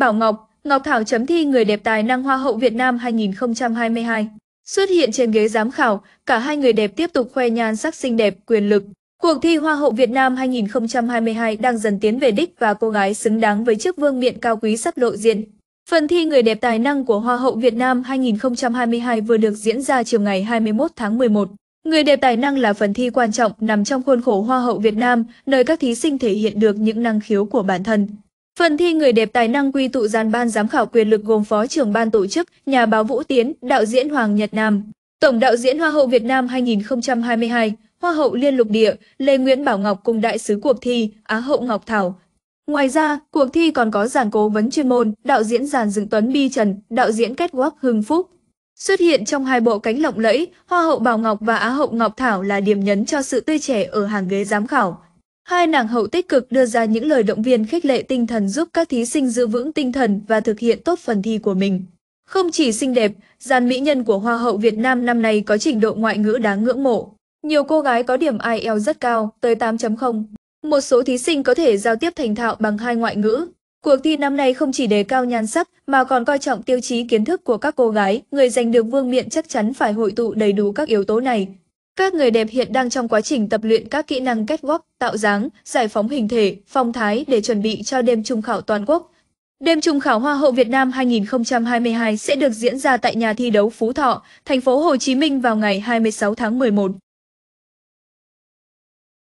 Bảo Ngọc, Ngọc Thảo chấm thi người đẹp tài năng Hoa hậu Việt Nam 2022. Xuất hiện trên ghế giám khảo, cả hai người đẹp tiếp tục khoe nhan sắc xinh đẹp, quyền lực. Cuộc thi Hoa hậu Việt Nam 2022 đang dần tiến về đích và cô gái xứng đáng với chiếc vương miện cao quý sắp lộ diện. Phần thi Người đẹp tài năng của Hoa hậu Việt Nam 2022 vừa được diễn ra chiều ngày 21 tháng 11. Người đẹp tài năng là phần thi quan trọng nằm trong khuôn khổ Hoa hậu Việt Nam, nơi các thí sinh thể hiện được những năng khiếu của bản thân. Phần thi Người đẹp tài năng quy tụ dàn ban giám khảo quyền lực gồm Phó trưởng ban tổ chức, nhà báo Vũ Tiến, đạo diễn Hoàng Nhật Nam, Tổng đạo diễn Hoa hậu Việt Nam 2022, Hoa hậu Liên lục địa, Lê Nguyễn Bảo Ngọc cùng đại sứ cuộc thi, Á hậu Ngọc Thảo. Ngoài ra, cuộc thi còn có giàn cố vấn chuyên môn, đạo diễn giàn Dừng Tuấn Bi Trần, đạo diễn kết Catwalk Hưng Phúc. Xuất hiện trong hai bộ cánh lộng lẫy, Hoa hậu Bảo Ngọc và Á hậu Ngọc Thảo là điểm nhấn cho sự tươi trẻ ở hàng ghế giám khảo. Hai nàng hậu tích cực đưa ra những lời động viên khích lệ tinh thần giúp các thí sinh giữ vững tinh thần và thực hiện tốt phần thi của mình. Không chỉ xinh đẹp, dàn mỹ nhân của Hoa hậu Việt Nam năm nay có trình độ ngoại ngữ đáng ngưỡng mộ. Nhiều cô gái có điểm IELTS rất cao, tới 8.0. Một số thí sinh có thể giao tiếp thành thạo bằng hai ngoại ngữ. Cuộc thi năm nay không chỉ đề cao nhan sắc mà còn coi trọng tiêu chí kiến thức của các cô gái, người giành được vương miện chắc chắn phải hội tụ đầy đủ các yếu tố này, các người đẹp hiện đang trong quá trình tập luyện các kỹ năng catwalk, tạo dáng, giải phóng hình thể, phong thái để chuẩn bị cho đêm trung khảo toàn quốc. Đêm trung khảo Hoa hậu Việt Nam 2022 sẽ được diễn ra tại nhà thi đấu Phú Thọ, thành phố Hồ Chí Minh vào ngày 26 tháng 11.